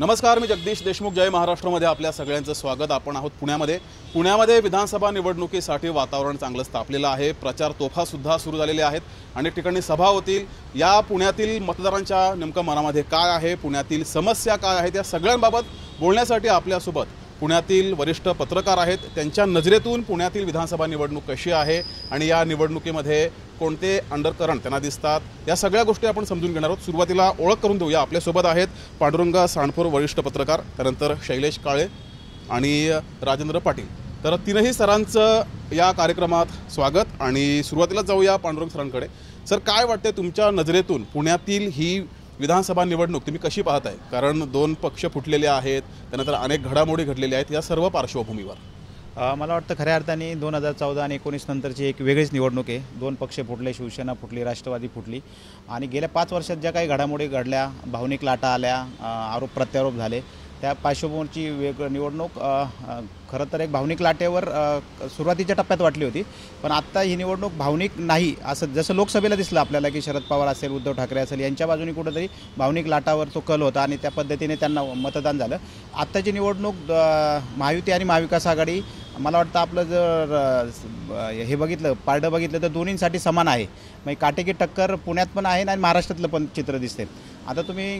नमस्कार मी जगदीश देशमुख जय महाराष्ट्रामध्ये आपल्या सगळ्यांचं स्वागत आपण आहोत पुण्यामध्ये पुण्यामध्ये विधानसभा निवडणुकीसाठी वातावरण चांगलंच तापलेलं आहे प्रचार तोफासुद्धा सुरू झालेले आहेत अनेक ठिकाणी सभा होतील या पुण्यातील मतदारांच्या नेमकं मनामध्ये काय आहे पुण्यातील समस्या काय आहेत या सगळ्यांबाबत बोलण्यासाठी आपल्यासोबत पुण्यातील वरिष्ठ पत्रकार आहेत त्यांच्या नजरेतून पुण्यातील विधानसभा निवडणूक कशी आहे आणि या निवडणुकीमध्ये कोणते अंडरकरण त्यांना दिसतात या सगळ्या गोष्टी आपण समजून घेणार आहोत सुरुवातीला ओळख करून देऊया आपल्यासोबत आहेत पांडुरंगा साणपूर वरिष्ठ पत्रकार त्यानंतर शैलेश काळे आणि राजेंद्र पाटील तर तीनही सरांचं या कार्यक्रमात स्वागत आणि सुरुवातीला जाऊया पांडुरंग सरांकडे सर काय वाटते तुमच्या नजरेतून पुण्यातील ही विधानसभा निवडणूक तुम्ही कशी पाहताय कारण दोन पक्ष फुटलेले आहेत त्यानंतर अनेक घडामोडी घडलेल्या आहेत या सर्व पार्श्वभूमीवर मला वाटतं खऱ्या अर्थाने दोन हजार चौदा आणि एकोणीस नंतरची एक वेगळीच निवडणूक आहे दोन पक्ष फुटले शिवसेना फुटली राष्ट्रवादी फुटली आणि गेल्या पाच वर्षात ज्या काही घडामोडी घडल्या भावनिक लाटा आल्या आरोप प्रत्यारोप झाले त्या पार्श्वभूमीची वेग निवडणूक खरं तर एक भावनिक लाटेवर सुरुवातीच्या टप्प्यात वाटली होती पण आत्ता ही निवडणूक भावनिक नाही असं जसं लोकसभेला दिसलं आपल्याला की शरद पवार असेल उद्धव ठाकरे असेल यांच्या बाजूने कुठंतरी भावनिक लाटावर तो कल होता आणि त्या पद्धतीने त्यांना मतदान झालं आत्ताची निवडणूक महायुती आणि महाविकास आघाडी मला वाटतं आपलं जर हे बघितलं पारडं बघितलं तर दोन्हींसाठी समान आहे म्हणजे काटेकी टक्कर पुण्यात पण आहे आणि महाराष्ट्रातलं पण चित्र दिसते आता तुम्ही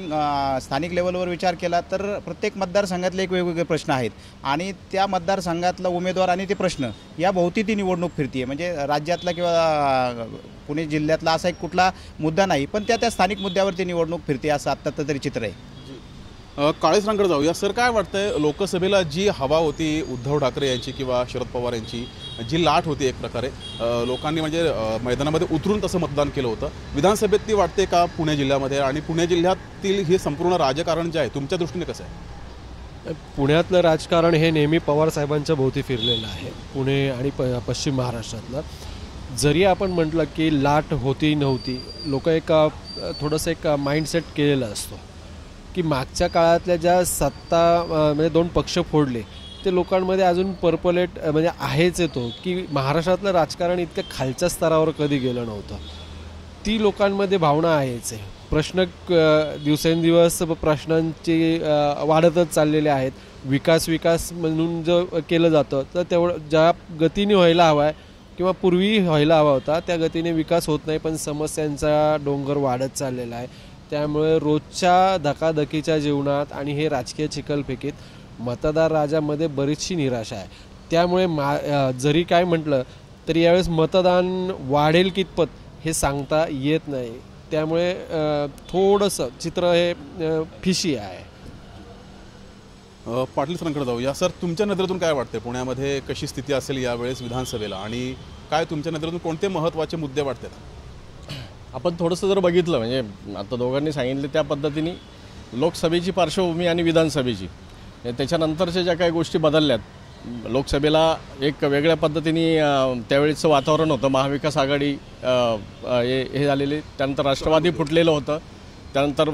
स्थानिक लेवलवर विचार केला तर प्रत्येक मतदारसंघातले एक वेगवेगळे प्रश्न आहेत आणि त्या मतदारसंघातला उमेदवार आणि ते प्रश्न या भोवती ती निवडणूक आहे म्हणजे राज्यातला किंवा पुणे जिल्ह्यातला असा एक कुठला मुद्दा नाही पण त्या त्या स्थानिक मुद्द्यावरती निवडणूक फिरते असं आत्ता तरी चित्र आहे काळेसरांकडे जाऊया सर काय वाटतंय लोकसभेला जी हवा होती उद्धव ठाकरे यांची किंवा शरद पवार यांची जी लाट होती एक प्रकारे लोकांनी म्हणजे मैदानामध्ये उतरून तसं मतदान केलं होतं विधानसभेत ती वाटते का पुणे जिल्ह्यामध्ये आणि पुणे जिल्ह्यातील हे संपूर्ण राजकारण जे आहे तुमच्या दृष्टीने कसं आहे पुण्यातलं राजकारण हे नेहमी पवारसाहेबांच्या भोवती फिरलेलं आहे पुणे आणि प पश्चिम महाराष्ट्रातलं जरी आपण म्हटलं की लाट होती नव्हती लोक एक थोडंसं एक माइंडसेट केलेला असतो की मागच्या काळातल्या ज्या सत्ता म्हणजे दोन पक्ष फोडले ते लोकांमध्ये अजून पर्पलेट म्हणजे आहेच येतो की महाराष्ट्रातलं राजकारण इतक्या खालच्या स्तरावर कधी गेलं नव्हतं ती लोकांमध्ये भावना आहेच आहे प्रश्न दिवसेंदिवस प्रश्नांची वाढतच चाललेले आहेत विकास विकास म्हणून जर केलं जातं तर तेवढं ज्या गतीने व्हायला हवा आहे किंवा पूर्वी व्हायला हवा होता त्या गतीने विकास होत नाही पण समस्यांचा डोंगर वाढत चाललेला आहे त्यामुळे रोजच्या धकाधकीच्या जीवनात आणि हे राजकीय चिखलफेकीत मतदार राजामध्ये बरीचशी निराशा आहे त्यामुळे मा जरी काय म्हटलं तरी यावेळेस मतदान वाढेल कितपत हे सांगता येत नाही त्यामुळे थोडंसं चित्र हे फिशी आहे पाटील सरांकडे जाऊया सर तुमच्या नजरेतून काय वाटते पुण्यामध्ये कशी स्थिती असेल यावेळेस विधानसभेला आणि काय तुमच्या नजरेतून कोणते महत्त्वाचे मुद्दे वाटतात आपण थोडंसं जर बघितलं म्हणजे आता दोघांनी सांगितलं त्या पद्धतीने लोकसभेची पार्श्वभूमी आणि विधानसभेची त्याच्यानंतरच्या ज्या काही गोष्टी बदलल्यात लोकसभेला एक वेगळ्या पद्धतीने त्यावेळेचं वातावरण होतं महाविकास आघाडी हे झालेले त्यानंतर राष्ट्रवादी फुटलेलं होतं त्यानंतर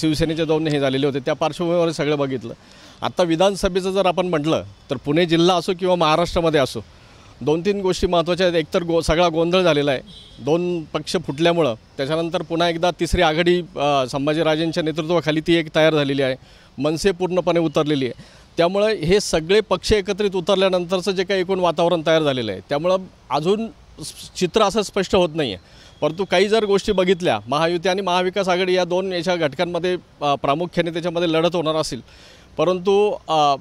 शिवसेनेचे दोन हे झालेले होते त्या पार्श्वभूमीवर सगळं बघितलं आता विधानसभेचं जर आपण म्हटलं तर पुणे जिल्हा असो किंवा महाराष्ट्रामध्ये असो दोन तीन गोष्टी महत्त्वाच्या आहेत एकतर गो सगळा गोंधळ झालेला आहे दोन पक्ष फुटल्यामुळं त्याच्यानंतर पुन्हा एकदा तिसरी आघाडी संभाजीराजेंच्या नेतृत्वाखाली ती एक तयार झालेली आहे मनसे पूर्णपणे उतरलेली आहे त्यामुळं हे सगळे पक्ष एकत्रित उतरल्यानंतरचं जे काही एकूण वातावरण तयार झालेलं आहे त्यामुळं अजून चित्र असं स्पष्ट होत नाही आहे परंतु काही जर गोष्टी बघितल्या महायुती आणि महाविकास आघाडी या दोन याच्या घटकांमध्ये प्रामुख्याने त्याच्यामध्ये लढत होणार असेल परंतु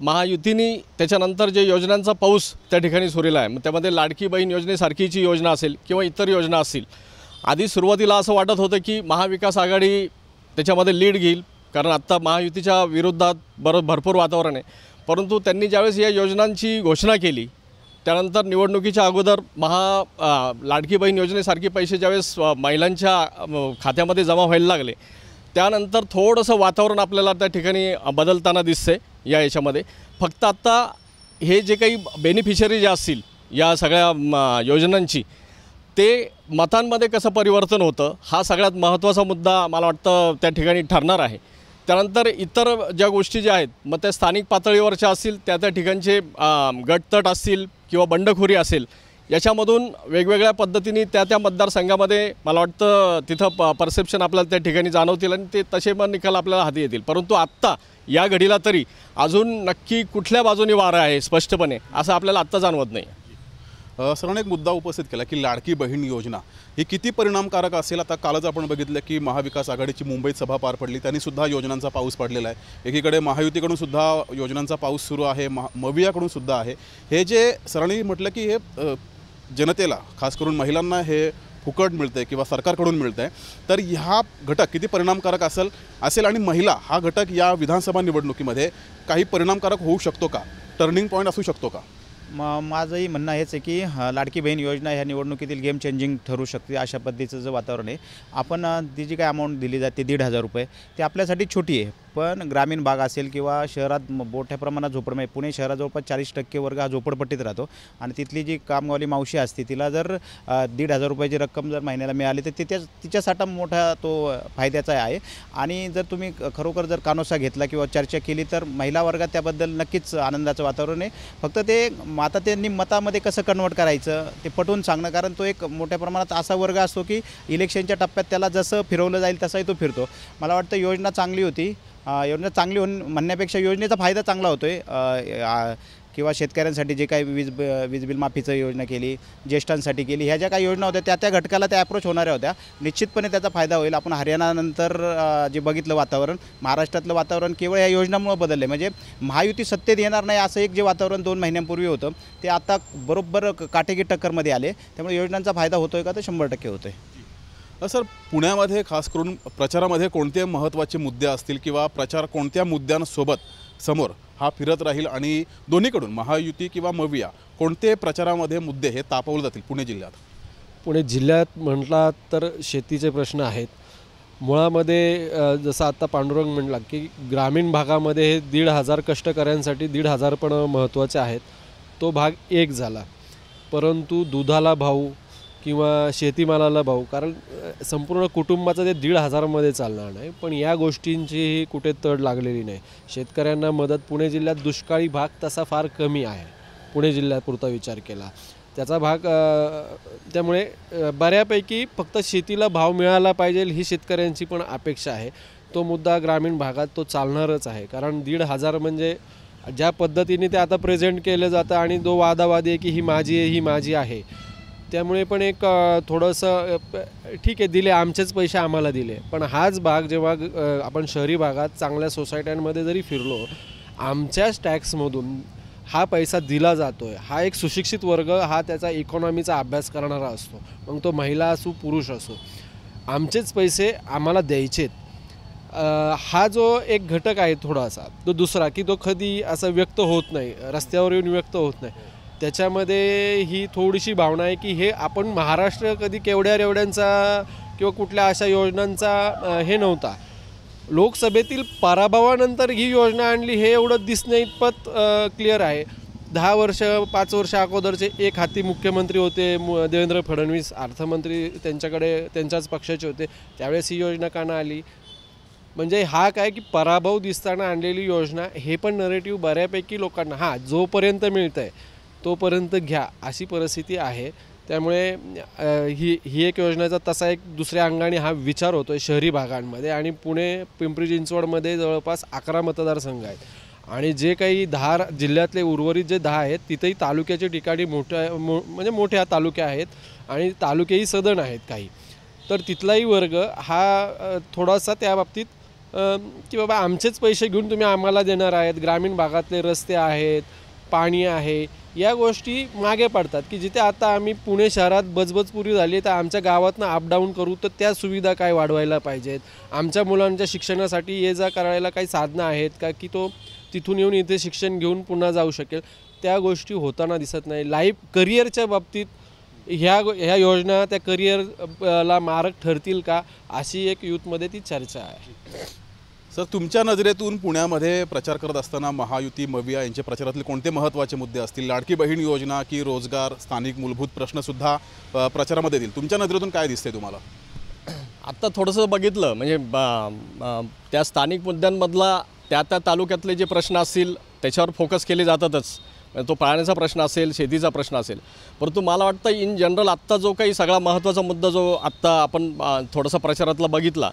महायुतीने त्याच्यानंतर जे योजनांचा पाऊस त्या ठिकाणी सुरेला आहे मग त्यामध्ये लाडकी बहीण योजनेसारखीची योजना असेल किंवा इतर योजना असतील आधी सुरुवातीला असं वाटत होतं की महाविकास आघाडी त्याच्यामध्ये लीड घेईल कारण आत्ता महायुतीच्या विरोधात बरं भरपूर वातावरण आहे परंतु त्यांनी ज्यावेळेस या योजनांची घोषणा केली त्यानंतर निवडणुकीच्या अगोदर महा लाडकी बहीण योजनेसारखी पैसे ज्यावेळेस महिलांच्या खात्यामध्ये जमा व्हायला लागले त्यानंतर थोडंसं वातावरण आपल्याला त्या ठिकाणी बदलताना दिसते या याच्यामध्ये फक्त आत्ता हे जे काही बेनिफिशरी जे असतील या सगळ्या योजनांची ते मतांमध्ये कसं परिवर्तन होतं हा सगळ्यात महत्त्वाचा मुद्दा मला वाटतं त्या ठिकाणी ठरणार आहे त्यानंतर इतर ज्या गोष्टी ज्या आहेत मग त्या स्थानिक पातळीवरच्या असतील त्या त्या ठिकाणचे गटतट असतील किंवा बंडखोरी असेल याच्यामधून वेगवेगळ्या पद्धतीने त्या त्या मतदारसंघामध्ये मला वाटतं तिथं प परसेप्शन आपल्याला त्या ठिकाणी जाणवतील आणि ते तसे मग निकाल आपल्याला हाती येतील परंतु आत्ता या घडीला तरी अजून नक्की कुठल्या बाजूने वारं आहे स्पष्टपणे असं आपल्याला आत्ता जाणवत नाही सरांनी एक मुद्दा उपस्थित केला की लाडकी बहीण योजना ही किती परिणामकारक असेल आता कालच आपण बघितलं की महाविकास आघाडीची मुंबईत सभा पार पडली त्यांनी सुद्धा योजनांचा पाऊस पडलेला आहे एकीकडे महायुतीकडून सुद्धा योजनांचा पाऊस सुरू आहे महा मवियाकडूनसुद्धा सुद्धा आहे हे जे सरांनी म्हटलं की हे जनतेला खास करून महिलांना हे फुकट मिळते किंवा सरकारकडून मिळते तर ह्या घटक किती परिणामकारक असेल असेल आणि महिला हा घटक या विधानसभा निवडणुकीमध्ये काही परिणामकारक होऊ शकतो का टर्निंग पॉईंट असू शकतो का म माझंही म्हणणं हेच आहे की लाडकी बहीण योजना ह्या निवडणुकीतील गेम चेंजिंग ठरू शकते अशा पद्धतीचं जे वातावरण आहे आपण ती जी काय अमाऊंट दिली जाते दीड हजार रुपये ते आपल्यासाठी छोटी आहे पण ग्रामीण भाग असेल किंवा शहरात मोठ्या प्रमाणात म्हणजे पुणे शहरात जवळपास चाळीस टक्के वर्ग हा झोपडपट्टीत राहतो आणि तिथली जी कामवाली मावशी असते तिला जर दीड हजार रुपयाची रक्कम जर महिन्याला मिळाली तर तिच्या तिच्यासाठी मोठा तो फायद्याचा आहे आणि जर तुम्ही खरोखर जर कानोसा घेतला किंवा चर्चा केली तर महिला वर्गात त्याबद्दल नक्कीच आनंदाचं वातावरण आहे फक्त ते आता त्यांनी मतामध्ये कसं कन्वर्ट करायचं ते पटवून सांगणं कारण तो एक मोठ्या प्रमाणात असा वर्ग असतो की इलेक्शनच्या टप्प्यात त्याला जसं फिरवलं जाईल तसाही तो फिरतो मला वाटतं योजना चांगली होती योजना चांगली होऊन म्हणण्यापेक्षा योजनेचा फायदा चांगला होतो किंवा शेतकऱ्यांसाठी जे काही वीज वीज बिल माफीचं योजना केली ज्येष्ठांसाठी केली ह्या ज्या काही योजना होत्या त्या त्या घटकाला त्या अप्रोच होणाऱ्या होत्या निश्चितपणे त्याचा फायदा होईल आपण हरियाणानंतर जे बघितलं वातावरण महाराष्ट्रातलं वातावरण केवळ या योजनामुळं बदललं म्हणजे महायुती सत्तेत येणार नाही असं एक जे वातावरण दोन महिन्यांपूर्वी होतं ते आता बरोबर काटेकी टक्करमध्ये आले त्यामुळे योजनांचा फायदा होतोय का तर शंभर टक्के होतोय सर पुण्यामध्ये खास करून प्रचारामध्ये कोणते महत्त्वाचे मुद्दे असतील किंवा प्रचार कोणत्या मुद्द्यांसोबत समोर हा फिरत राहील आणि दोन्हीकडून महायुती किंवा मविया कोणते प्रचारामध्ये मुद्दे हे तापवले जातील पुणे जिल्ह्यात पुणे जिल्ह्यात म्हटला तर शेतीचे प्रश्न आहेत मुळामध्ये जसं आता पांडुरंग म्हटला की ग्रामीण भागामध्ये हे दीड हजार कष्टकऱ्यांसाठी दीड हजार पण महत्त्वाचे आहेत तो भाग एक झाला परंतु दुधाला भाऊ किंवा शेतीमालाला भाऊ कारण संपूर्ण कुटुंबाचं ते दीड हजारमध्ये चालणार नाही पण या गोष्टींचीही कुठे तड लागलेली नाही शेतकऱ्यांना मदत पुणे जिल्ह्यात दुष्काळी भाग तसा फार कमी आहे पुणे जिल्ह्यापुरता विचार केला त्याचा भाग त्यामुळे बऱ्यापैकी फक्त शेतीला भाव मिळाला पाहिजे ही शेतकऱ्यांची पण अपेक्षा आहे तो मुद्दा ग्रामीण भागात तो चालणारच आहे कारण दीड हजार म्हणजे ज्या पद्धतीने ते आता प्रेझेंट केलं जातं आणि जो वादावादी आहे की ही माझी आहे ही माझी आहे त्यामुळे पण एक थोडंसं ठीक आहे दिले आमचेच पैसे आम्हाला दिले पण हाच भाग जेव्हा आपण शहरी भागात चांगल्या सोसायट्यांमध्ये जरी फिरलो आमच्याच टॅक्समधून हा पैसा दिला जातो आहे हा एक सुशिक्षित वर्ग हा त्याचा इकॉनॉमीचा अभ्यास करणारा असतो मग तो महिला असो पुरुष असो आमचेच पैसे आम्हाला द्यायचेत हा जो एक घटक आहे थोडासा तो दुसरा की तो कधी असा व्यक्त होत नाही रस्त्यावर येऊन व्यक्त होत नाही त्याच्यामध्ये ही थोडीशी भावना आहे की हे आपण महाराष्ट्र कधी केवढ्या रेवड्यांचा किंवा कुठल्या अशा योजनांचा हे नव्हता लोकसभेतील पराभवानंतर ही योजना आणली हे एवढं दिसणे इतपत क्लिअर आहे दहा वर्ष पाच वर्ष अगोदरचे एक हाती मुख्यमंत्री होते देवेंद्र फडणवीस अर्थमंत्री त्यांच्याकडे त्यांच्याच पक्षाचे होते त्यावेळेस ही योजना का ना आली म्हणजे हा काय की पराभव दिसताना आणलेली योजना हे पण नरेटिव्ह बऱ्यापैकी लोकांना हां जोपर्यंत मिळतं आहे तोपर्यंत घ्या अशी परिस्थिती आहे त्यामुळे ही ही एक योजनेचा तसा एक दुसऱ्या अंगाने हा विचार होतो आहे शहरी भागांमध्ये आणि पुणे पिंपरी चिंचवडमध्ये जवळपास अकरा मतदारसंघ आहेत आणि जे काही दहा जिल्ह्यातले उर्वरित जे दहा आहेत तिथेही तालुक्याच्या ठिकाणी मोठ्या मो म्हणजे मोठ्या तालुक्या आहेत आणि तालुकेही सदन आहेत काही तर तिथलाही वर्ग हा थोडासा त्या बाबतीत की बाबा आमचेच पैसे घेऊन तुम्ही आम्हाला देणार आहेत ग्रामीण भागातले रस्ते आहेत पाणी आहे या गोष्टी मागे पडतात की जिथे आता आम्ही पुणे शहरात बजबजपुरी झाली तर आमच्या गावातनं अपडाऊन करू तर त्या सुविधा काय वाढवायला पाहिजेत आमच्या मुलांच्या शिक्षणासाठी ये जा करायला काही साधनं आहेत का की तो तिथून येऊन इथे शिक्षण घेऊन पुन्हा जाऊ शकेल त्या गोष्टी होताना दिसत नाही लाईफ करिअरच्या बाबतीत ह्या ह्या योजना त्या करिअरला मारक ठरतील का अशी एक यूथमध्ये ती चर्चा आहे सर तुमच्या नजरेतून पुण्यामध्ये प्रचार करत असताना महायुती मविया यांच्या प्रचारातले कोणते महत्त्वाचे मुद्दे असतील लाडकी बहीण योजना की रोजगार स्थानिक मूलभूत प्रश्नसुद्धा प्रचारामध्ये येतील तुमच्या नजरेतून काय दिसते तुम्हाला आत्ता थोडंसं बघितलं म्हणजे त्या स्थानिक मुद्द्यांमधला त्या त्या तालुक्यातले जे प्रश्न असतील त्याच्यावर फोकस केले जातातच म्हणजे तो पाण्याचा प्रश्न असेल शेतीचा प्रश्न असेल परंतु मला वाटतं इन जनरल आत्ता जो काही सगळा महत्त्वाचा मुद्दा जो आत्ता आपण थोडासा प्रचारातला बघितला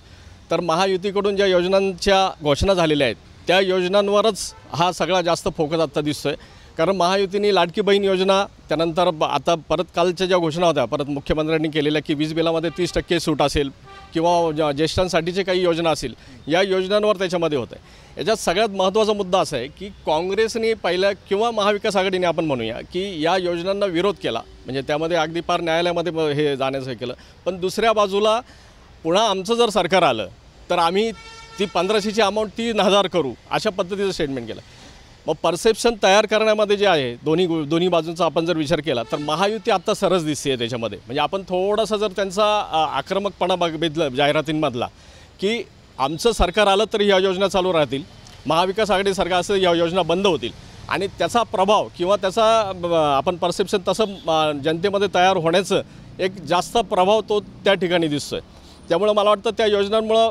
तर महायुतीकडून ज्या योजनांच्या घोषणा झालेल्या आहेत त्या योजनांवरच हा सगळा जास्त फोकस आत्ता दिसतो आहे कारण महायुतीने लाडकी बहीण योजना त्यानंतर आता परत कालच्या ज्या घोषणा होत्या परत मुख्यमंत्र्यांनी केलेल्या की वीज बिलामध्ये तीस टक्के सूट असेल किंवा ज्येष्ठांसाठीचे काही योजना असेल या योजनांवर त्याच्यामध्ये होतं आहे याच्यात सगळ्यात महत्त्वाचा मुद्दा असा आहे की काँग्रेसने पहिल्या किंवा महाविकास आघाडीने आपण म्हणूया की या योजनांना विरोध केला म्हणजे त्यामध्ये अगदी पार न्यायालयामध्ये हे जाण्याचं केलं पण दुसऱ्या बाजूला पुन्हा आमचं जर सरकार आलं तर आम्ही ती पंधराशेची अमाऊंट तीन हजार करू अशा पद्धतीचं स्टेटमेंट केलं मग परसेप्शन तयार करण्यामध्ये जे आहे दोन्ही दोन्ही बाजूंचा आपण जर विचार केला तर महायुती आत्ता सरस दिसते त्याच्यामध्ये म्हणजे आपण थोडासा जर त्यांचा आक्रमकपणा बघितला जाहिरातींमधला की आमचं सरकार आलं तर ह्या योजना चालू राहतील महाविकास आघाडी सरकार असं ह्या योजना बंद होतील आणि त्याचा प्रभाव किंवा त्याचा आपण परसेप्शन तसं जनतेमध्ये तयार होण्याचं एक जास्त प्रभाव तो त्या ठिकाणी दिसतो आहे त्यामुळं मला वाटतं त्या योजनांमुळं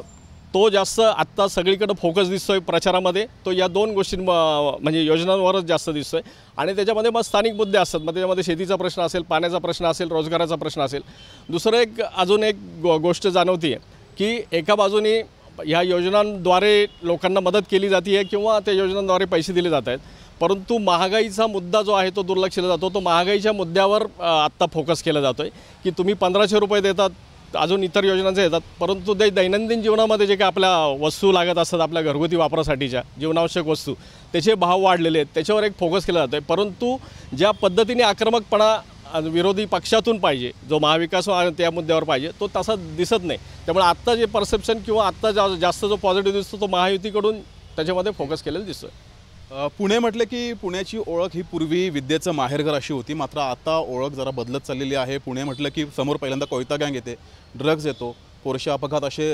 तो जास्त आत्ता सगळीकडं फोकस दिसतो आहे प्रचारामध्ये तो या दोन गोष्टी म्हणजे योजनांवरच जास्त दिसतो आहे आणि त्याच्यामध्ये मग स्थानिक मुद्दे असतात मग त्याच्यामध्ये शेतीचा प्रश्न असेल पाण्याचा प्रश्न असेल रोजगाराचा प्रश्न असेल दुसरं एक अजून एक गो गोष्ट जाणवती आहे की एका बाजूनी ह्या योजनांद्वारे लोकांना मदत केली जाते आहे किंवा त्या योजनांद्वारे पैसे दिले जात आहेत परंतु महागाईचा मुद्दा जो आहे तो दुर्लक्षला जातो तो महागाईच्या मुद्द्यावर आत्ता फोकस केला जातो आहे की तुम्ही पंधराशे रुपये देतात अजून इतर योजनांचे येतात परंतु ते दैनंदिन जीवनामध्ये जे काही आपल्या वस्तू लागत असतात आपल्या घरगुती वापरासाठीच्या जीवनावश्यक वस्तू त्याचे भाव वाढलेले आहेत त्याच्यावर एक फोकस केला जातो आहे परंतु ज्या पद्धतीने आक्रमकपणा विरोधी पक्षातून पाहिजे जो महाविकास त्या मुद्द्यावर पाहिजे तो तसा दिसत नाही त्यामुळे आत्ता जे परसेप्शन किंवा आत्ता जा जास्त जो पॉझिटिव्ह दिसतो तो महायुतीकडून त्याच्यामध्ये फोकस केलेला दिसतो पुणे म्हटलं की पुण्याची ओळख ही पूर्वी विद्येचं माहेरघर अशी होती मात्र आता ओळख जरा बदलत चाललेली आहे पुणे म्हटलं की समोर पहिल्यांदा कोयता गँग येते ड्रग्ज येतो पोरशे अपघात असे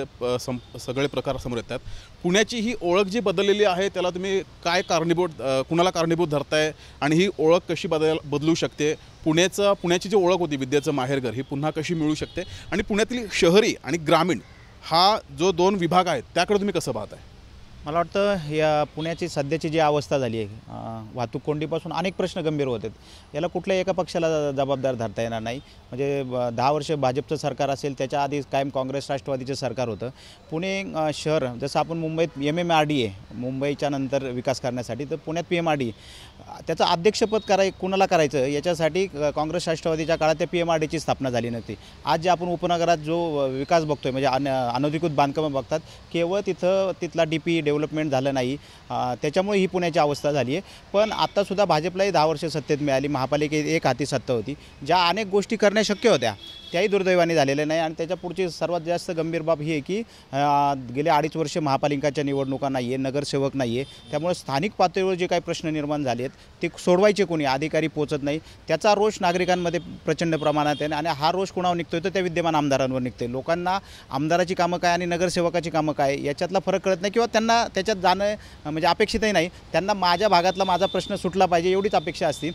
सम सगळे प्रकार समोर येतात पुण्याची ही ओळख जी बदललेली आहे त्याला तुम्ही काय कारणीभूत कुणाला कारणीभूत धरताय आणि ही ओळख कशी बदल बदलू शकते पुण्याचं पुण्याची जी ओळख होती विद्येचं माहेरघर ही पुन्हा कशी मिळू शकते आणि पुण्यातील शहरी आणि ग्रामीण हा जो दोन विभाग आहेत त्याकडे तुम्ही कसं पाहताय मला वाटतं या पुण्याची सध्याची जी अवस्था झाली आहे वाहतूक कोंडीपासून अनेक प्रश्न गंभीर होत आहेत याला कुठल्याही एका पक्षाला जबाबदार धरता येणार नाही म्हणजे दहा वर्ष भाजपचं सरकार असेल त्याच्या आधी कायम काँग्रेस राष्ट्रवादीचं सरकार होतं पुणे शहर जसं आपण मुंबईत एम एम आर डी आहे मुंबईच्या नंतर विकास करण्यासाठी तर पुण्यात पी एम आर डी त्याचं अध्यक्षपद कराय कुणाला करायचं याच्यासाठी काँग्रेस राष्ट्रवादीच्या काळात त्या पी एम आर डीची स्थापना झाली नव्हती आज जे आपण उपनगरात जो विकास बघतोय म्हणजे अन अनधिकृत बांधकामं बघतात केवळ तिथं तिथला डी पी डेव्हलपमेंट झालं नाही त्याच्यामुळे ही पुण्याची अवस्था झाली आहे पण आत्तासुद्धा भाजपलाही दहा वर्ष सत्तेत मिळाली महापालिकेत एक हाती सत्ता होती ज्या अनेक गोष्टी करण्या शक्य होत्या त्याही दुर्दैवाने झालेल्या नाही आणि त्याच्या पुढची सर्वात जास्त गंभीर बाब ही आहे की गेले अडीच वर्ष महापालिकाच्या निवडणुका नाही आहे नगरसेवक नाही आहे त्यामुळे स्थानिक पातळीवर जे काही प्रश्न निर्माण झाले आहेत ते सोडवायचे कोणी अधिकारी पोचत नाही त्याचा रोष नागरिकांमध्ये प्रचंड प्रमाणात आहे आणि हा रोष कोणावर निघतोय तर त्या विद्यमान आमदारांवर निघतोय लोकांना आमदाराची कामं काय आणि नगरसेवकाची कामं काय याच्यातला फरक कळत नाही किंवा त्यांना त्याच्यात जाणं म्हणजे अपेक्षितही नाही त्यांना माझ्या भागातला माझा प्रश्न सुटला पाहिजे एवढीच अपेक्षा असते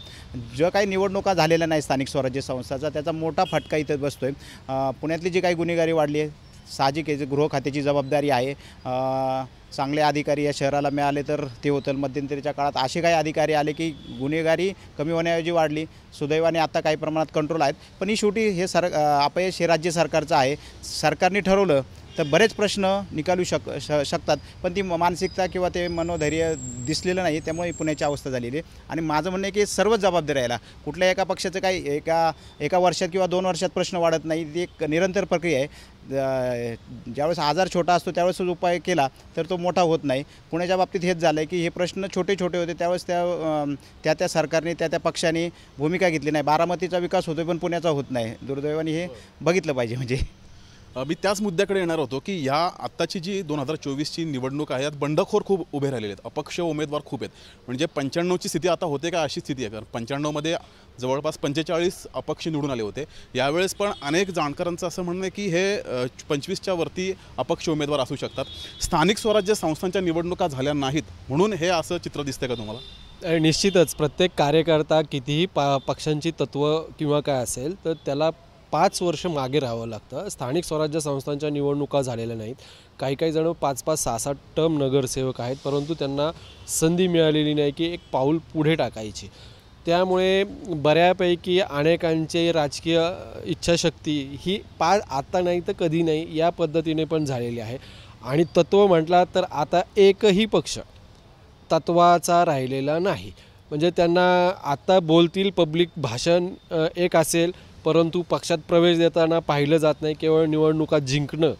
जो काही निवडणुका झालेल्या नाही स्थानिक स्वराज्य संस्थाचा त्याचा मोठा फटका इथं बसतो आहे पुण्यातली जी काही गुन्हेगारी वाढली आहे साहजिक आहे गृह खात्याची जबाबदारी आहे चांगले अधिकारी या शहराला मिळाले तर ते होतं मध्यंतरीच्या काळात असे काही अधिकारी आले की गुन्हेगारी कमी होण्याऐवजी वाढली सुदैवाने आता काही प्रमाणात कंट्रोल आहेत पण ही शेवटी हे सर अपयश हे राज्य सरकारचं आहे सरकारने ठरवलं तर बरेच प्रश्न निकालू शक श शकतात पण ती मानसिकता किंवा ते मनोधैर्य दिसलेलं नाही त्यामुळे पुण्याची अवस्था झालेली आहे आणि माझं म्हणणं आहे की सर्वच जबाबदारी राहिला कुठल्या एका पक्षाचं काही एका एका वर्षात किंवा दोन वर्षात प्रश्न वाढत नाही ती एक निरंतर प्रक्रिया आहे ज्यावेळेस आजार छोटा असतो त्यावेळेस उपाय केला तर तो मोठा होत नाही पुण्याच्या बाबतीत हेच झालं आहे की हे प्रश्न छोटे छोटे होते त्यावेळेस त्या त्या त्या सरकारने त्या त्या पक्षाने भूमिका घेतली नाही बारामतीचा विकास होतो पण पुण्याचा होत नाही दुर्दैवाने हे बघितलं पाहिजे म्हणजे मी त्याच मुद्द्याकडे येणार होतो की ह्या आत्ताची जी दोन हजार चोवीसची निवडणूक आहे यात बंडखोर खूप उभे राहिलेले आहेत अपक्ष उमेदवार खूप आहेत म्हणजे पंच्याण्णवची स्थिती आता होते का अशी स्थिती आहे कारण पंच्याण्णवमध्ये जवळपास पंचेचाळीस अपक्ष निवडून आले होते यावेळेस पण अनेक जाणकारांचं असं म्हणणं आहे की हे पंचवीसच्या वरती अपक्ष उमेदवार असू शकतात स्थानिक स्वराज्य संस्थांच्या निवडणुका झाल्या नाहीत म्हणून हे असं चित्र दिसतं का तुम्हाला निश्चितच प्रत्येक कार्यकर्ता कितीही पा पक्षांची तत्व किंवा काय असेल तर त्याला पाच वर्ष मागे राहावं लागतं स्थानिक स्वराज्य संस्थांच्या निवडणुका झालेल्या नाहीत काही काही जण पाच पाच सहा सात टर्म नगरसेवक आहेत परंतु त्यांना संधी मिळालेली नाही की एक पाऊल पुढे टाकायची त्यामुळे बऱ्यापैकी अनेकांचे राजकीय इच्छाशक्ती ही पा आता नाही तर कधी नाही या पद्धतीने पण झालेली आहे आणि तत्व म्हटला तर आता एकही पक्ष तत्वाचा राहिलेला नाही म्हणजे त्यांना आता बोलतील पब्लिक भाषण एक असेल परंतु पक्षात प्रवेश देताना पाहिलं जात नाही केवळ निवडणुका जिंकणं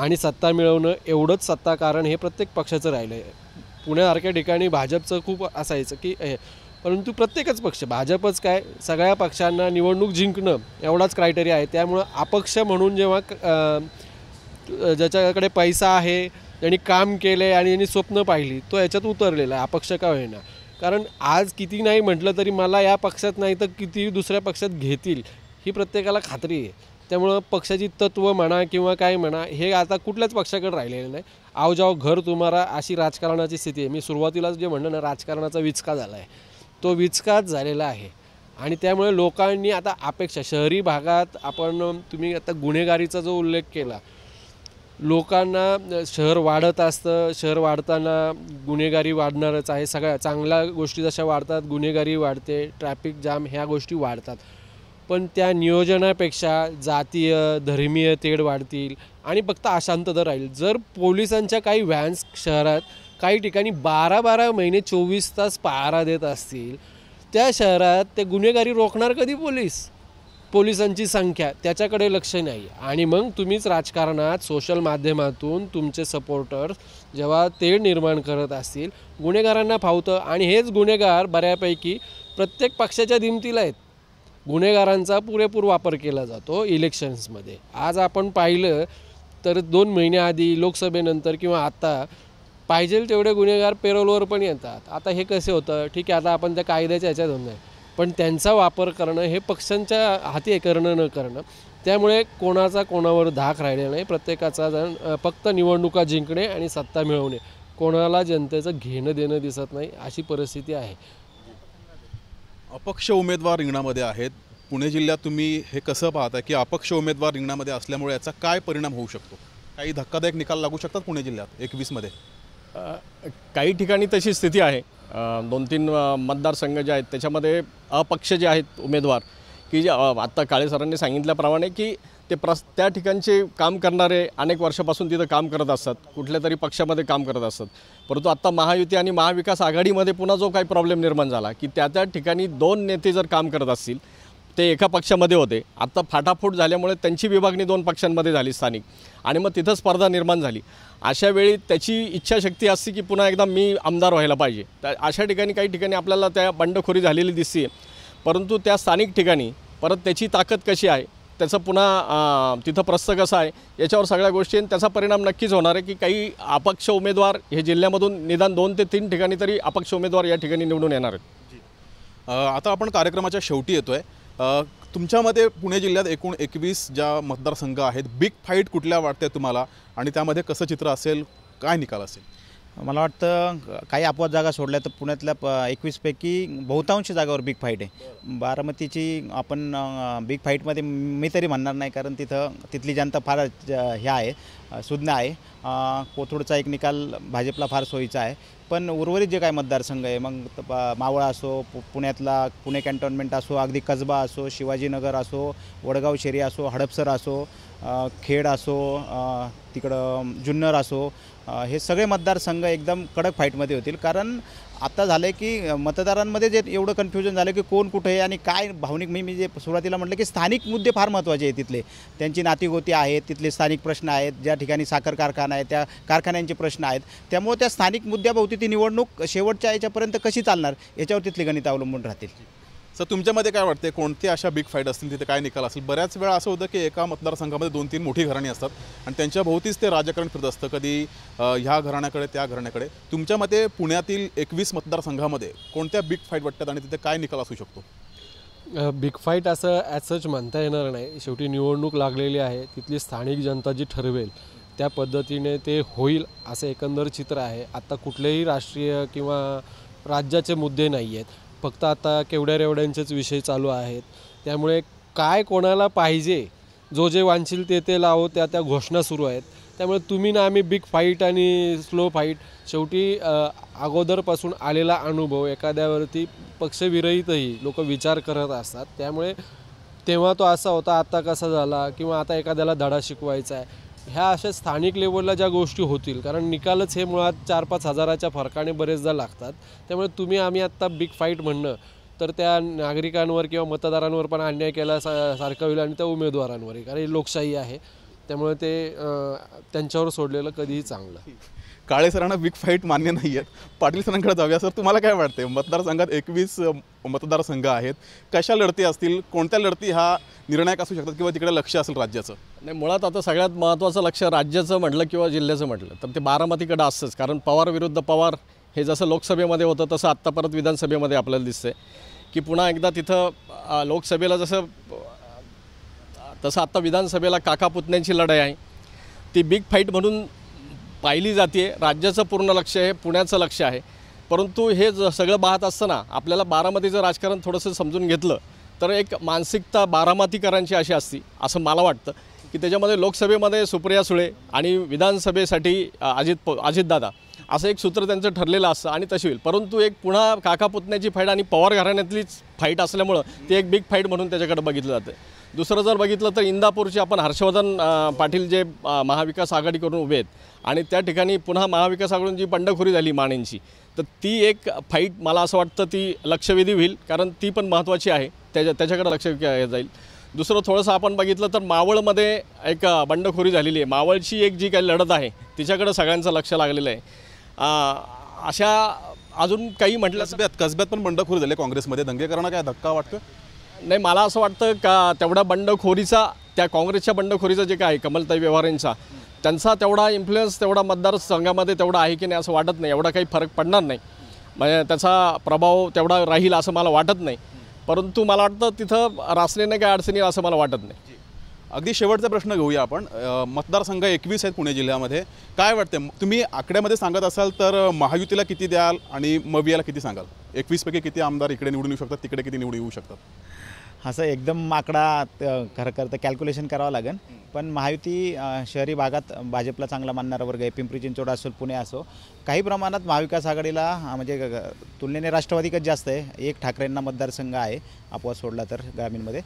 आणि सत्ता मिळवणं एवढंच सत्ता कारण हे प्रत्येक पक्षाचं राहिलं आहे पुण्यासारख्या ठिकाणी भाजपचं खूप असायचं की परंतु प्रत्येकच पक्ष भाजपच काय सगळ्या पक्षांना निवडणूक जिंकणं एवढाच क्रायटेरिया आहे त्यामुळं अपक्ष म्हणून जेव्हा ज्याच्याकडे पैसा आहे ज्यांनी काम केलं आहे आणि ज्यांनी स्वप्न पाहिली तो याच्यात उतरलेला आहे अपक्ष का होईना कारण आज किती नाही म्हटलं तरी मला या पक्षात नाही तर किती दुसऱ्या पक्षात घेतील ही प्रत्येकाला खात्री आहे त्यामुळं पक्षाची तत्व म्हणा किंवा काय म्हणा हे आता कुठल्याच पक्षाकडे राहिलेलं नाही आव जाव घर तुम्हाला अशी राजकारणाची स्थिती आहे मी सुरुवातीलाच जे म्हणणं ना राजकारणाचा विचका झाला आहे तो विचकाच झालेला आहे आणि त्यामुळे लोकांनी आता अपेक्षा शहरी भागात आपण तुम्ही आता गुन्हेगारीचा जो उल्लेख केला लोकांना शहर वाढत असतं शहर वाढताना गुन्हेगारी वाढणारच आहे सगळ्या चांगल्या गोष्टी जशा वाढतात गुन्हेगारी वाढते ट्रॅफिक जाम ह्या गोष्टी वाढतात पण त्या नियोजनापेक्षा जातीय धर्मीय तेढ वाढतील आणि फक्त अशांतता राहील जर पोलिसांच्या काही व्हॅन्स शहरात काही ठिकाणी बारा बारा महिने चोवीस तास पहारा देत असतील त्या शहरात ते गुन्हेगारी रोखणार कधी पोलीस पोलिसांची संख्या त्याच्याकडे लक्ष नाही आणि मग तुम्हीच राजकारणात सोशल माध्यमातून तुमचे सपोर्टर्स जेव्हा तेढ निर्माण करत असतील गुन्हेगारांना फावतं आणि हेच गुन्हेगार बऱ्यापैकी प्रत्येक पक्षाच्या दिमतीला आहेत गुन्हेगारांचा पुरेपूर वापर केला जातो इलेक्शन्समध्ये आज आपण पाहिलं तर दोन महिन्याआधी लोकसभेनंतर किंवा आता पाहिजे तेवढे गुन्हेगार पेरोलवर पण येतात आता हे कसे होतं ठीक आहे आता आपण त्या कायद्याच्या याच्यात होऊन नाही पण त्यांचा वापर करणं हे पक्षांच्या हाती करणं न करणं त्यामुळे कोणाचा कोणावर धाक राहिले नाही प्रत्येकाचा जण फक्त निवडणुका जिंकणे आणि सत्ता मिळवणे कोणाला जनतेचं घेणं देणं दिसत नाही अशी परिस्थिती आहे अपक्ष उमेदवार रिंगणामध्ये आहेत पुणे जिल्ह्यात तुम्ही हे कसं पाहता की अपक्ष उमेदवार रिंगणामध्ये असल्यामुळे याचा काय परिणाम होऊ शकतो काही धक्कादायक निकाल लागू शकतात पुणे जिल्ह्यात एकवीसमध्ये काही ठिकाणी तशी स्थिती आहे दोन तीन मतदारसंघ जे आहेत त्याच्यामध्ये अपक्ष जे आहेत उमेदवार की जे आत्ता काळे सरांनी सांगितल्याप्रमाणे की ते प्रस त्या ठिकाणचे काम करणारे अनेक वर्षापासून तिथं काम करत असतात कुठल्या तरी पक्षामध्ये काम करत असतात परंतु आत्ता महायुती आणि महाविकास आघाडीमध्ये पुन्हा जो काही प्रॉब्लेम निर्माण झाला की त्या त्या ठिकाणी दोन नेते जर काम करत असतील ते एका पक्षामध्ये होते आत्ता फाटाफूट झाल्यामुळे त्यांची विभागणी दोन पक्षांमध्ये झाली स्थानिक आणि मग तिथं स्पर्धा निर्माण झाली अशा वेळी त्याची इच्छाशक्ती असते की पुन्हा एकदा मी आमदार व्हायला पाहिजे तर अशा ठिकाणी काही ठिकाणी आपल्याला त्या बंडखोरी झालेली दिसते परंतु त्या स्थानिक ठिकाणी परत त्याची ताकद कशी आहे त्याचं पुन्हा तिथं प्रस्थ कसं आहे याच्यावर सगळ्या गोष्टी त्याचा परिणाम नक्कीच होणार आहे की काही अपक्ष उमेदवार हे जिल्ह्यामधून निदान दोन ते तीन ठिकाणी तरी अपक्ष उमेदवार या ठिकाणी निवडून येणार आहेत आता आपण कार्यक्रमाच्या शेवटी येतो आहे तुमच्यामध्ये पुणे जिल्ह्यात एकूण एकवीस ज्या मतदारसंघ आहेत बिग फाईट कुठल्या वाटते तुम्हाला आणि त्यामध्ये कसं चित्र असेल काय निकाल असेल मला वाटतं काही अपवाद जागा सोडल्या तर पुण्यातल्या प एकवीसपैकी बहुतांश जागावर बिग फाईट आहे बारामतीची आपण बिग फाईटमध्ये मी तरी म्हणणार नाही कारण तिथं तिथली जनता फार ह्या आहे सुज्ञा आहे कोथरूडचा एक निकाल भाजपला फार सोयीचा आहे पण उर्वरित जे काय मतदारसंघ आहे मग मावळा असो पु पुण्यातला पुणे कॅन्टोन्मेंट असो अगदी कसबा असो शिवाजीनगर असो वडगाव शेरी असो हडपसर असो खेड असो तिकडं जुन्नर असो हे सगळे मतदारसंघ एकदम कडक फाईटमध्ये होतील कारण आता झालं की मतदारांमध्ये जे एवढं कन्फ्युजन झालं की कोण कुठे आहे आणि काय भावनिक मी मी जे सुरुवातीला म्हटलं की स्थानिक मुद्दे फार महत्त्वाचे आहेत तिथले त्यांची नातीगोती आहेत तिथले स्थानिक प्रश्न आहेत ज्या ठिकाणी साखर कारखाना आहे त्या कारखान्यांचे प्रश्न आहेत त्यामुळे त्या स्थानिक मुद्द्याभोवती ती निवडणूक शेवटच्या याच्यापर्यंत कशी चालणार याच्यावर तिथली गणित अवलंबून राहतील सर तुमच्यामध्ये काय वाटते कोणती अशा बिग फाईट असतील तिथे काय निकाल असेल बऱ्याच वेळा असं होतं की एका मतदारसंघामध्ये दोन तीन मोठी घराणी असतात आणि त्यांच्या भोवतीच ते राजकारण फिरत असतं कधी ह्या घराण्याकडे त्या घराण्याकडे तुमच्या मते पुण्यातील एकवीस मतदारसंघामध्ये कोणत्या बिग फाईट वाटतात आणि तिथे काय निकाल असू शकतो बिग फाईट असं ॲज सच म्हणता येणार नाही शेवटी निवडणूक लागलेली आहे तिथली स्थानिक जनता जी ठरवेल त्या पद्धतीने ते होईल असं एकंदर चित्र आहे आत्ता कुठलेही राष्ट्रीय किंवा राज्याचे मुद्दे नाही आहेत फक्त आता केवढ्या रेवड्यांचेच विषय चालू आहेत त्यामुळे काय कोणाला पाहिजे जो जे वांशील ते ते लावो त्या त्या घोषणा सुरू आहेत त्यामुळे तुम्ही ना आम्ही बिग फाईट आणि स्लो फाईट शेवटी अगोदरपासून आलेला अनुभव एखाद्यावरती पक्षविरहितही लोक विचार करत असतात त्यामुळे तेव्हा तो असा होता आत्ता कसा झाला किंवा आता एखाद्याला धडा शिकवायचा आहे ह्या अशा स्थानिक लेवलला ज्या गोष्टी होतील कारण निकालच हे मुळात चार पाच हजाराच्या फरकाने बरेचदा लागतात त्यामुळे तुम्ही आम्ही आत्ता बिग फाईट म्हणणं तर त्या नागरिकांवर किंवा मतदारांवर पण अन्याय केला सा सारखा होईल आणि त्या उमेदवारांवरही कारण ही लोकशाही आहे त्यामुळे ते त्यांच्यावर सोडलेलं कधीही चांगलं काळे सरांना बिग फाईट मान्य नाही आहेत पाटील सरांकडे जाऊया सर तुम्हाला काय वाटते मतदारसंघात एकवीस मतदारसंघ आहेत कशा लढती असतील कोणत्या लढती हा निर्णायक असू शकतात किंवा तिकडे लक्ष असेल राज्याचं नाही मुळात आता सगळ्यात महत्त्वाचं लक्ष राज्याचं म्हटलं किंवा जिल्ह्याचं म्हटलं तर ते बारामतीकडं असतंच कारण पवार विरुद्ध पवार हे जसं लोकसभेमध्ये होतं तसं आत्ता परत विधानसभेमध्ये आपल्याला दिसतंय की पुन्हा एकदा तिथं लोकसभेला जसं तसं आत्ता विधानसभेला काका पुतण्यांची लढाई आहे ती बिग फाईट म्हणून पाहिली जाते राज्याचं पूर्ण लक्ष आहे पुण्याचं लक्ष आहे परंतु हे ज सगळं पाहत असताना आपल्याला बारामतीचं राजकारण थोडंसं समजून घेतलं तर एक मानसिकता बारामतीकरांची अशी असती असं मला वाटतं की त्याच्यामध्ये लोकसभेमध्ये सुप्रिया सुळे आणि विधानसभेसाठी अजित प अजितदादा असं एक सूत्र त्यांचं ठरलेलं असतं आणि तशी होईल परंतु एक पुन्हा काका पुतण्याची फाईट आणि पवार घराण्यातलीच फाईट असल्यामुळं ती एक बिग फाईट म्हणून त्याच्याकडे बघितलं जातं दुसरं जर बघितलं तर इंदापूरचे आपण हर्षवर्धन पाटील जे महाविकास आघाडीकडून उभे आहेत आणि त्या ठिकाणी पुन्हा महाविकास आघाडून जी बंडखोरी झाली माणेंची तर ती एक फाईट मला असं वाटतं ती लक्षवेधी होईल कारण ती पण महत्त्वाची आहे त्याच्या त्याच्याकडे लक्ष जाईल दुसरं थोडंसं आपण बघितलं तर मावळमध्ये एक बंडखोरी झालेली आहे मावळची एक जी काही लढत आहे तिच्याकडं सगळ्यांचं लक्ष लागलेलं आहे अशा अजून काही म्हटलं कसब्यात कसब्यात पण बंडखोरी झाली काँग्रेसमध्ये दंगेकरांना काय धक्का वाटतं नाही मला असं वाटतं का तेवढा बंडखोरीचा त्या काँग्रेसच्या बंडखोरीचा जे काय कमलताई व्यवहारेंचा त्यांचा तेवढा इन्फ्लुएन्स तेवढा मतदारसंघामध्ये तेवढा आहे की नाही असं वाटत नाही एवढा काही फरक पडणार नाही म्हणजे त्याचा प्रभाव तेवढा राहील असं मला वाटत नाही परंतु मला वाटतं तिथं नाही काय अडचणी असं मला वाटत नाही अगदी शेवटचा प्रश्न घेऊया आपण मतदारसंघ एकवीस आहेत पुणे जिल्ह्यामध्ये काय वाटते तुम्ही आकड्यामध्ये सांगत असाल तर महायुतीला किती द्याल आणि मबियाला किती सांगाल एकवीसपैकी किती आमदार इकडे निवडून येऊ शकतात तिकडे किती निवडून येऊ शकतात असं एकदम माकडा खरं खरं तर कॅल्क्युलेशन करावं लागेल पण महायुती शहरी भागात भाजपला चांगला मानणारा वर्ग आहे पिंपरी चिंचवड असो पुणे असो काही प्रमाणात महाविकास आघाडीला म्हणजे तुलनेने राष्ट्रवादीकच जास्त आहे एक ठाकरेंना मतदारसंघ आहे आपोआप सोडला तर ग्रामीणमध्ये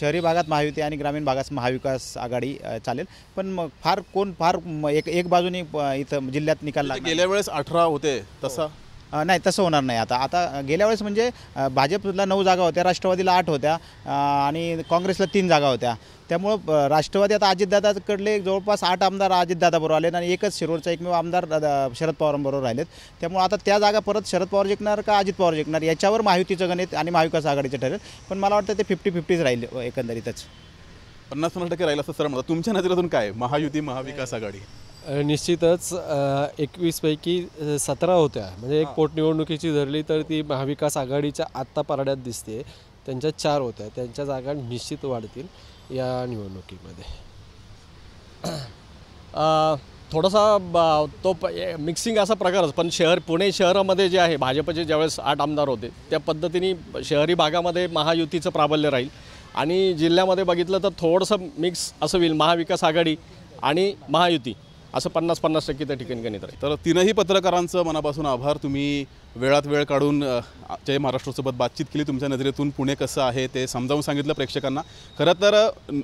शहरी भागात महायुती आणि ग्रामीण भागात महाविकास आघाडी चालेल पण मग फार कोण फार एक एक बाजूने इथं जिल्ह्यात निकाल म्हणजे गेल्या वेळेस अठरा होते तसा नाही तसं होणार नाही आता आता गेल्या वेळेस म्हणजे भाजपला नऊ जागा होत्या राष्ट्रवादीला आठ होत्या आणि काँग्रेसला तीन जागा होत्या त्यामुळं राष्ट्रवादी आता अजितदादाकडले जवळपास आठ आमदार अजितदादाबरोबर आलेत आणि एकच शिरोडचा एकमेव आमदार शरद पवारांबरोबर राहिलेत त्यामुळे आता त्या जागा परत शरद पवार जिंकणार का अजित पवार जिंकणार याच्यावर महायुतीचं गणित आणि महाविकास आघाडीचं ठरेल पण मला वाटतं ते फिफ्टी फिफ्टीच राहील एकंदरीतच पन्नास पन्नास टक्के राहील असं सर म्हणतात तुमच्या नजरेतून काय महायुती महाविकास आघाडी निश्चितच एकवीसपैकी सतरा होत्या म्हणजे एक पोटनिवडणुकीची धरली तर ती महाविकास आघाडीच्या आत्ता पारड्यात दिसते त्यांच्या चार होत्या त्यांच्या जागा निश्चित वाढतील या निवडणुकीमध्ये थोडासा तो मिक्सिंग असा प्रकारच पण शहर पुणे शहरामध्ये जे आहे भाजपचे ज्यावेळेस आठ आमदार होते त्या पद्धतीने शहरी भागामध्ये महायुतीचं प्राबल्य राहील आणि जिल्ह्यामध्ये बघितलं तर थोडंसं मिक्स असं होईल महाविकास आघाडी आणि महायुती असं पन्नास पन्नास टक्के त्या ठिकाणी गणित आहे तर तीनही पत्रकारांचं मनापासून आभार तुम्ही वेळात वेळ काढून जय महाराष्ट्रासोबत बातचीत केली तुमच्या नजरेतून पुणे कसं आहे ते समजावून सांगितलं प्रेक्षकांना खरं तर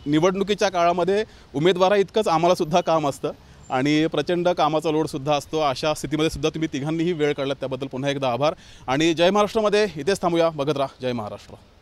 निवडणुकीच्या काळामध्ये उमेदवारा इतकंच आम्हालासुद्धा काम असतं आणि प्रचंड कामाचा लोडसुद्धा असतो अशा स्थितीमध्ये सुद्धा तुम्ही तिघांनीही वेळ काढलात त्याबद्दल पुन्हा एकदा आभार आणि जय महाराष्ट्रामध्ये इथेच थांबूया बघत राहा जय महाराष्ट्र